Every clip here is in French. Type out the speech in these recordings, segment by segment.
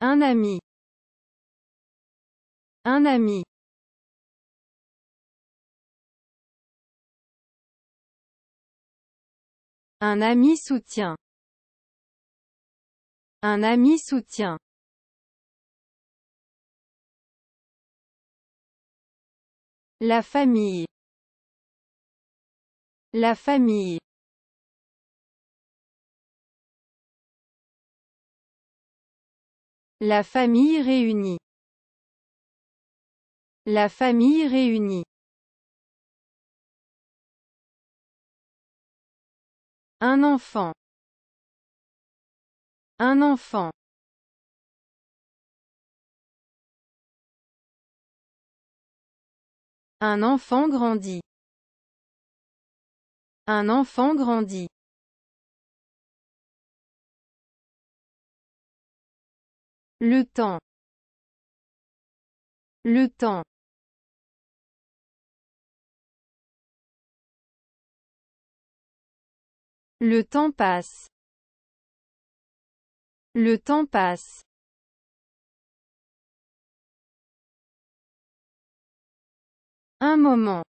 Un ami. Un ami. Un ami soutient. Un ami soutient. La famille. La famille. La famille réunie. La famille réunie. Un enfant. Un enfant. Un enfant grandit. Un enfant grandit. Le temps. Le temps. Le temps passe. Le temps passe. Un moment.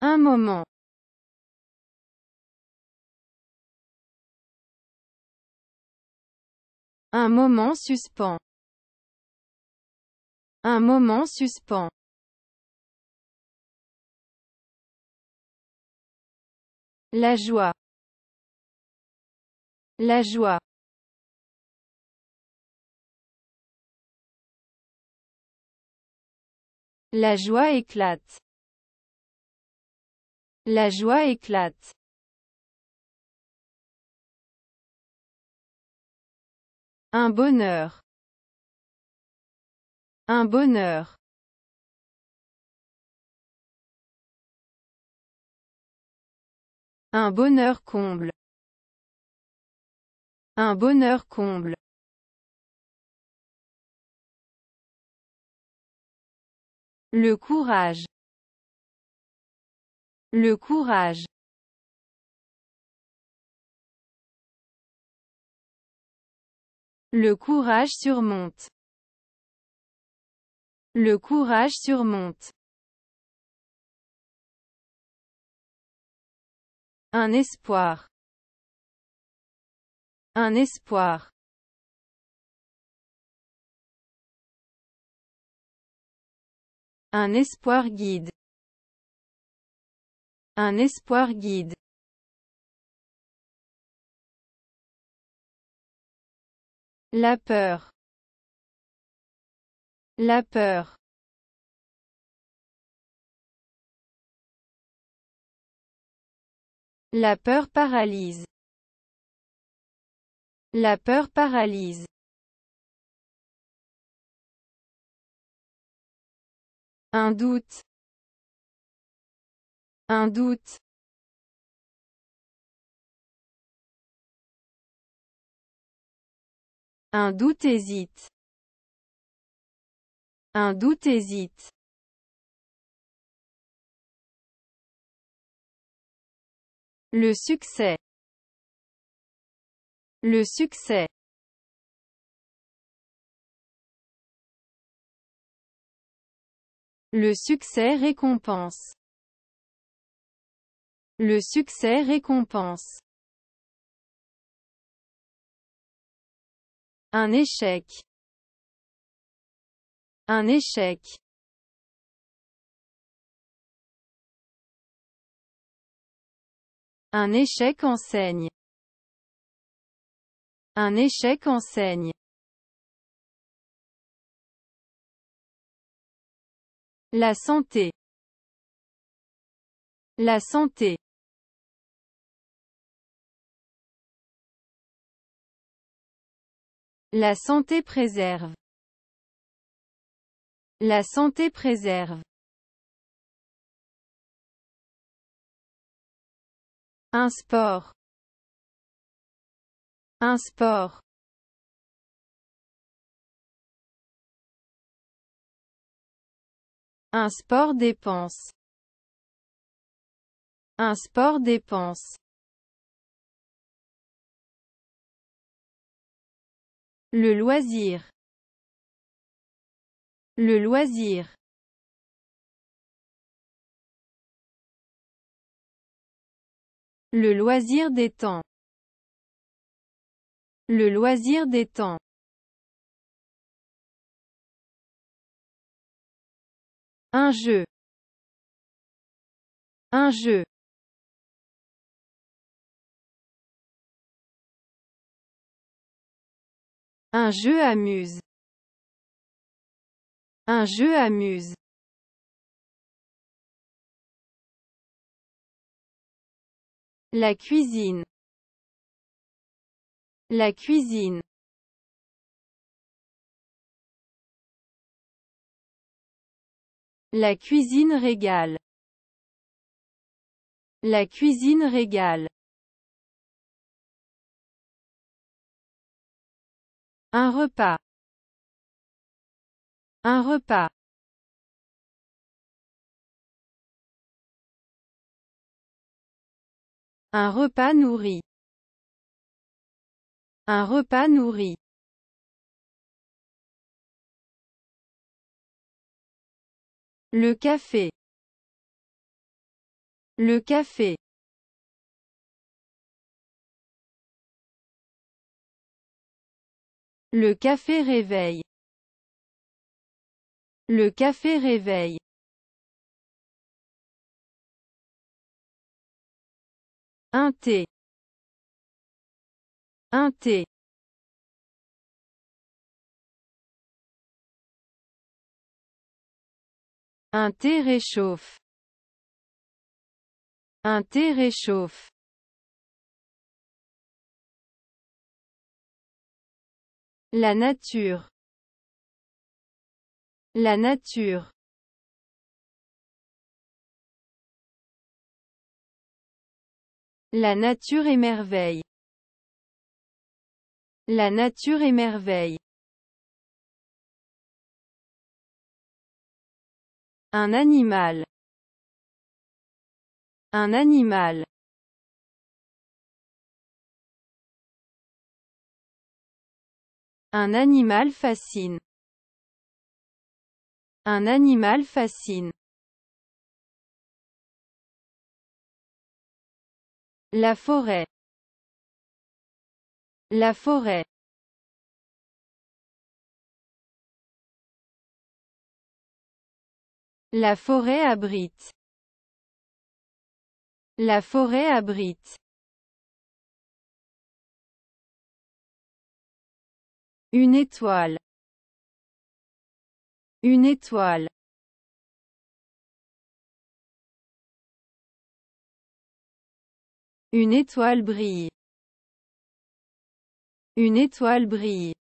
Un moment. Un moment suspend. Un moment suspend. La joie. La joie. La joie éclate. La joie éclate. Un bonheur. Un bonheur. Un bonheur comble. Un bonheur comble. Le courage. Le courage. Le courage surmonte. Le courage surmonte. Un espoir. Un espoir. Un espoir guide. Un espoir guide. La peur. La peur. La peur paralyse. La peur paralyse. Un doute. Un doute. Un doute hésite. Un doute hésite. Le succès. Le succès. Le succès récompense. Le succès récompense. Un échec. Un échec. Un échec enseigne. Un échec enseigne. La santé. La santé. La santé préserve. La santé préserve. Un sport. Un sport. Un sport dépense. Un sport dépense. Le loisir. Le loisir. Le loisir des temps. Le loisir des temps. Un jeu. Un jeu. Un jeu amuse. Un jeu amuse. La cuisine. La cuisine. La cuisine régale. La cuisine régale. Un repas. Un repas. Un repas nourri. Un repas nourri. Le café. Le café. Le café réveille. Le café réveille. Un thé. Un thé. Un thé réchauffe. Un thé réchauffe. La nature. La nature. La nature émerveille. La nature émerveille. Un animal. Un animal. Un animal fascine. Un animal fascine. La forêt. La forêt. La forêt abrite. La forêt abrite. Une étoile. Une étoile. Une étoile brille. Une étoile brille.